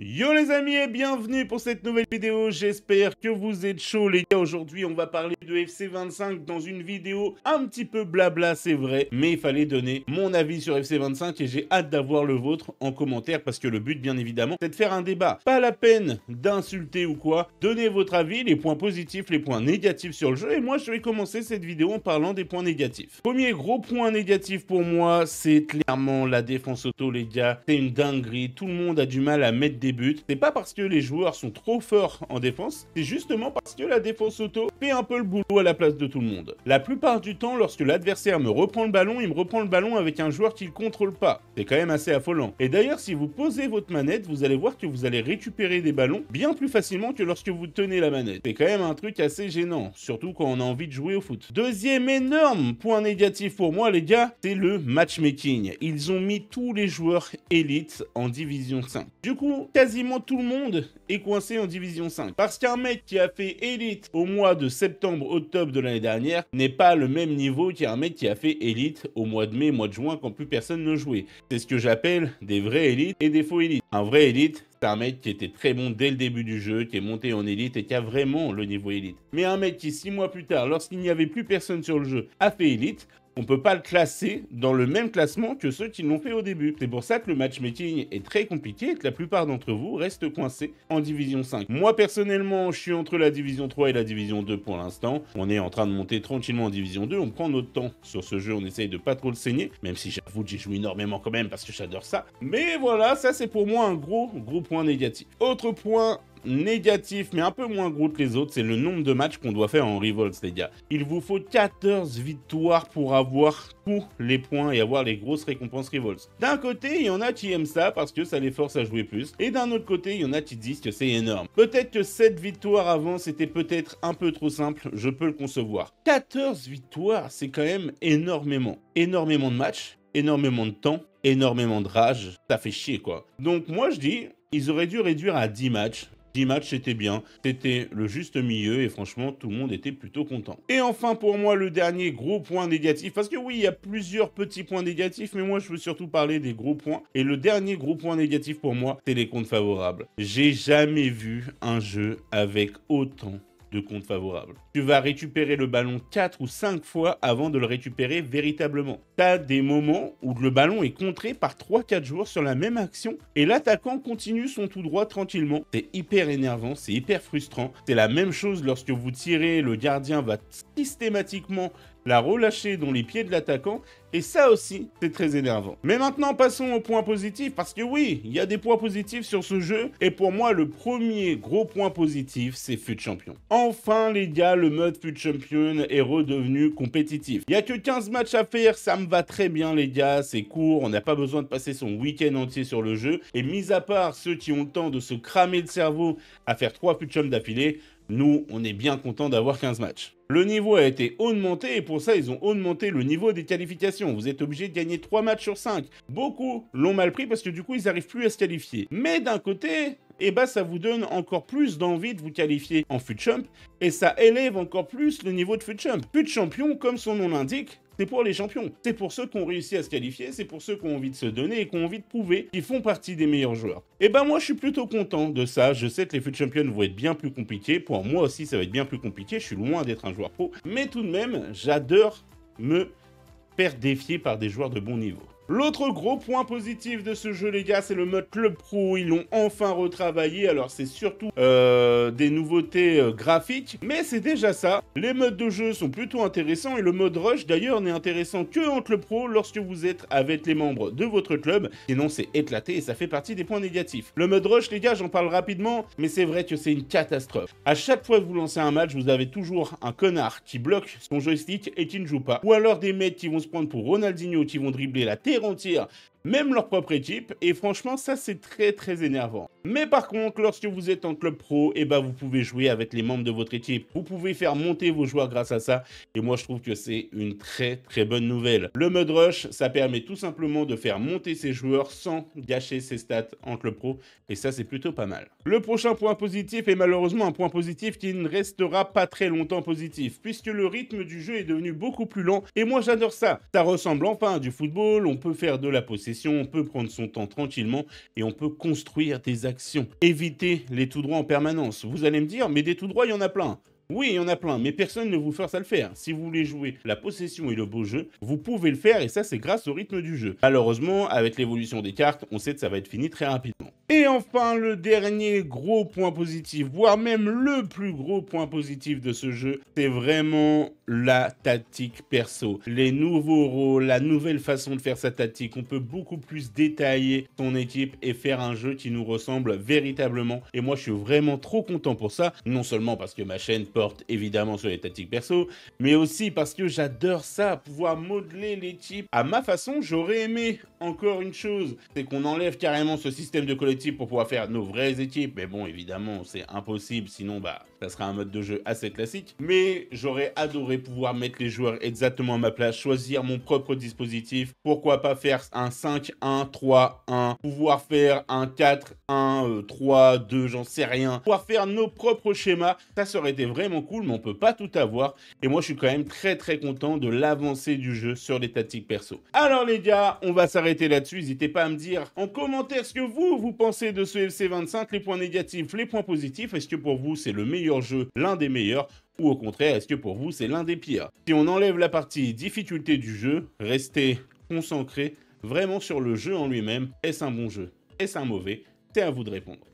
Yo les amis et bienvenue pour cette nouvelle vidéo, j'espère que vous êtes chaud les gars, aujourd'hui on va parler de FC25 dans une vidéo un petit peu blabla c'est vrai, mais il fallait donner mon avis sur FC25 et j'ai hâte d'avoir le vôtre en commentaire parce que le but bien évidemment c'est de faire un débat, pas la peine d'insulter ou quoi, donnez votre avis, les points positifs, les points négatifs sur le jeu et moi je vais commencer cette vidéo en parlant des points négatifs. Premier gros point négatif pour moi c'est clairement la défense auto les gars, c'est une dinguerie, tout le monde a du mal à mettre des des C'est pas parce que les joueurs sont trop forts en défense, c'est justement parce que la défense auto fait un peu le boulot à la place de tout le monde. La plupart du temps, lorsque l'adversaire me reprend le ballon, il me reprend le ballon avec un joueur qu'il contrôle pas. C'est quand même assez affolant. Et d'ailleurs, si vous posez votre manette, vous allez voir que vous allez récupérer des ballons bien plus facilement que lorsque vous tenez la manette. C'est quand même un truc assez gênant, surtout quand on a envie de jouer au foot. Deuxième énorme point négatif pour moi, les gars, c'est le matchmaking. Ils ont mis tous les joueurs élites en division 5. Du coup, quasiment tout le monde est coincé en Division 5. Parce qu'un mec qui a fait élite au mois de septembre-octobre de l'année dernière n'est pas le même niveau qu'un mec qui a fait élite au mois de mai, mois de juin, quand plus personne ne jouait. C'est ce que j'appelle des vrais élites et des faux élites. Un vrai élite, c'est un mec qui était très bon dès le début du jeu, qui est monté en élite et qui a vraiment le niveau élite. Mais un mec qui, six mois plus tard, lorsqu'il n'y avait plus personne sur le jeu, a fait élite, on ne peut pas le classer dans le même classement que ceux qui l'ont fait au début. C'est pour ça que le matchmaking est très compliqué et que la plupart d'entre vous restent coincés en division 5. Moi personnellement, je suis entre la division 3 et la division 2 pour l'instant. On est en train de monter tranquillement en division 2, on prend notre temps sur ce jeu, on essaye de pas trop le saigner, même si j'avoue que j'y joue énormément quand même parce que j'adore ça. Mais voilà, ça c'est pour moi un gros, gros point négatif. Autre point négatif, mais un peu moins gros que les autres, c'est le nombre de matchs qu'on doit faire en Revolts, les gars. Il vous faut 14 victoires pour avoir tous les points et avoir les grosses récompenses Revolts. D'un côté, il y en a qui aiment ça parce que ça les force à jouer plus, et d'un autre côté, il y en a qui disent que c'est énorme. Peut-être que 7 victoires avant, c'était peut-être un peu trop simple, je peux le concevoir. 14 victoires, c'est quand même énormément. Énormément de matchs, énormément de temps, énormément de rage, ça fait chier quoi. Donc moi je dis, ils auraient dû réduire à 10 matchs, 10 matchs, c'était bien. C'était le juste milieu et franchement, tout le monde était plutôt content. Et enfin, pour moi, le dernier gros point négatif, parce que oui, il y a plusieurs petits points négatifs, mais moi, je veux surtout parler des gros points. Et le dernier gros point négatif pour moi, c'est les comptes favorables. J'ai jamais vu un jeu avec autant compte favorable. Tu vas récupérer le ballon 4 ou 5 fois avant de le récupérer véritablement. T'as des moments où le ballon est contré par 3-4 jours sur la même action et l'attaquant continue son tout droit tranquillement. C'est hyper énervant, c'est hyper frustrant. C'est la même chose lorsque vous tirez, le gardien va systématiquement la relâcher dans les pieds de l'attaquant, et ça aussi, c'est très énervant. Mais maintenant, passons aux points positifs, parce que oui, il y a des points positifs sur ce jeu, et pour moi, le premier gros point positif, c'est FUT Champion. Enfin, les gars, le mode FUT Champion est redevenu compétitif. Il n'y a que 15 matchs à faire, ça me va très bien, les gars, c'est court, on n'a pas besoin de passer son week-end entier sur le jeu, et mis à part ceux qui ont le temps de se cramer le cerveau à faire 3 FUT d'affilée, nous, on est bien content d'avoir 15 matchs. Le niveau a été augmenté et pour ça, ils ont augmenté le niveau des qualifications. Vous êtes obligé de gagner 3 matchs sur 5. Beaucoup l'ont mal pris parce que du coup, ils n'arrivent plus à se qualifier. Mais d'un côté, eh ben, ça vous donne encore plus d'envie de vous qualifier en FUTCHAMP et ça élève encore plus le niveau de de FUTCHAMPION, comme son nom l'indique, c'est pour les champions. C'est pour ceux qui ont réussi à se qualifier, c'est pour ceux qui ont envie de se donner et qui ont envie de prouver qu'ils font partie des meilleurs joueurs. Et eh ben moi je suis plutôt content de ça. Je sais que les Foot Champions vont être bien plus compliqués. Pour moi aussi ça va être bien plus compliqué. Je suis loin d'être un joueur pro. Mais tout de même, j'adore me faire défier par des joueurs de bon niveau. L'autre gros point positif de ce jeu, les gars, c'est le mode Club Pro. Ils l'ont enfin retravaillé. Alors, c'est surtout euh, des nouveautés euh, graphiques, mais c'est déjà ça. Les modes de jeu sont plutôt intéressants et le mode Rush, d'ailleurs, n'est intéressant que en Club Pro lorsque vous êtes avec les membres de votre club. Sinon, c'est éclaté et ça fait partie des points négatifs. Le mode Rush, les gars, j'en parle rapidement, mais c'est vrai que c'est une catastrophe. À chaque fois que vous lancez un match, vous avez toujours un connard qui bloque son joystick et qui ne joue pas. Ou alors des mecs qui vont se prendre pour Ronaldinho, qui vont dribbler la tête conduire, même leur propre équipe, et franchement ça c'est très très énervant. Mais par contre, lorsque vous êtes en club pro, et eh ben vous pouvez jouer avec les membres de votre équipe, vous pouvez faire monter vos joueurs grâce à ça, et moi je trouve que c'est une très très bonne nouvelle. Le mode rush, ça permet tout simplement de faire monter ses joueurs sans gâcher ses stats en club pro, et ça c'est plutôt pas mal. Le prochain point positif est malheureusement un point positif qui ne restera pas très longtemps positif, puisque le rythme du jeu est devenu beaucoup plus lent, et moi j'adore ça. Ça ressemble enfin à du football, on peut faire de la possession, on peut prendre son temps tranquillement et on peut construire des actions. Évitez les tout droits en permanence. Vous allez me dire, mais des tout droits, il y en a plein. Oui, il y en a plein, mais personne ne vous force à le faire. Si vous voulez jouer la possession et le beau jeu, vous pouvez le faire et ça c'est grâce au rythme du jeu. Malheureusement, avec l'évolution des cartes, on sait que ça va être fini très rapidement. Et enfin, le dernier gros point positif, voire même le plus gros point positif de ce jeu, c'est vraiment la tactique perso. Les nouveaux rôles, la nouvelle façon de faire sa tactique. On peut beaucoup plus détailler son équipe et faire un jeu qui nous ressemble véritablement. Et moi, je suis vraiment trop content pour ça. Non seulement parce que ma chaîne porte évidemment sur les tactiques perso, mais aussi parce que j'adore ça, pouvoir modeler les à ma façon. J'aurais aimé encore une chose, c'est qu'on enlève carrément ce système de collectif pour pouvoir faire nos vraies équipes. Mais bon, évidemment, c'est impossible, sinon bah, ça sera un mode de jeu assez classique. Mais j'aurais adoré pouvoir mettre les joueurs exactement à ma place, choisir mon propre dispositif. Pourquoi pas faire un 5-1-3-1, pouvoir faire un 4-1-3-2, euh, j'en sais rien. Pouvoir faire nos propres schémas, ça serait été vraiment cool, mais on peut pas tout avoir. Et moi, je suis quand même très très content de l'avancée du jeu sur les tactiques perso. Alors les gars, on va s'arrêter là-dessus. N'hésitez pas à me dire en commentaire ce que vous, vous pensez pensez de ce FC 25 Les points négatifs, les points positifs Est-ce que pour vous, c'est le meilleur jeu, l'un des meilleurs ou au contraire, est-ce que pour vous, c'est l'un des pires Si on enlève la partie difficulté du jeu, restez concentré vraiment sur le jeu en lui-même. Est-ce un bon jeu Est-ce un mauvais C'est à vous de répondre.